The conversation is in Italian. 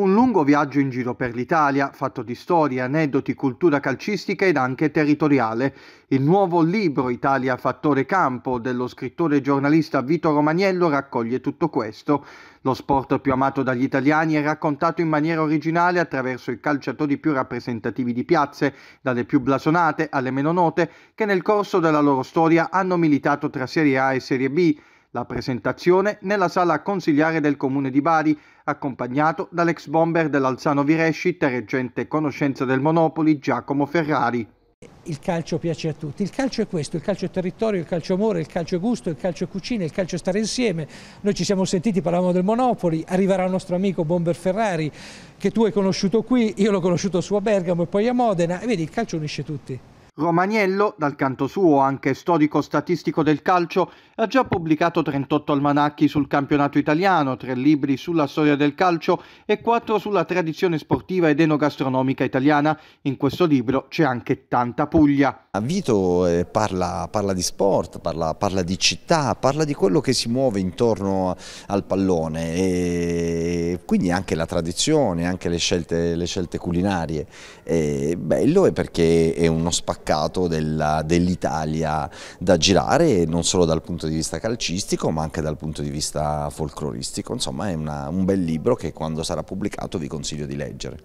Un lungo viaggio in giro per l'Italia, fatto di storie, aneddoti, cultura calcistica ed anche territoriale. Il nuovo libro Italia Fattore Campo dello scrittore e giornalista Vito Romagnello raccoglie tutto questo. Lo sport più amato dagli italiani è raccontato in maniera originale attraverso i calciatori più rappresentativi di piazze, dalle più blasonate alle meno note, che nel corso della loro storia hanno militato tra Serie A e Serie B la presentazione nella sala consigliare del comune di Bari, accompagnato dall'ex bomber dell'Alzano Virescit reggente conoscenza del Monopoli Giacomo Ferrari. Il calcio piace a tutti, il calcio è questo, il calcio è territorio, il calcio è amore, il calcio è gusto, il calcio è cucina, il calcio è stare insieme. Noi ci siamo sentiti, parlavamo del Monopoli, arriverà il nostro amico Bomber Ferrari che tu hai conosciuto qui, io l'ho conosciuto su a Bergamo e poi a Modena e vedi il calcio unisce tutti. Romagnello, dal canto suo anche storico statistico del calcio, ha già pubblicato 38 almanacchi sul campionato italiano, tre libri sulla storia del calcio e quattro sulla tradizione sportiva ed enogastronomica italiana. In questo libro c'è anche tanta Puglia. Vito eh, parla, parla di sport, parla, parla, di città, parla di quello che si muove intorno al pallone e quindi anche la tradizione, anche le scelte, le scelte culinarie. E bello è perché è uno spaccato mercato dell'Italia da girare, non solo dal punto di vista calcistico ma anche dal punto di vista folcloristico. Insomma è una, un bel libro che quando sarà pubblicato vi consiglio di leggere.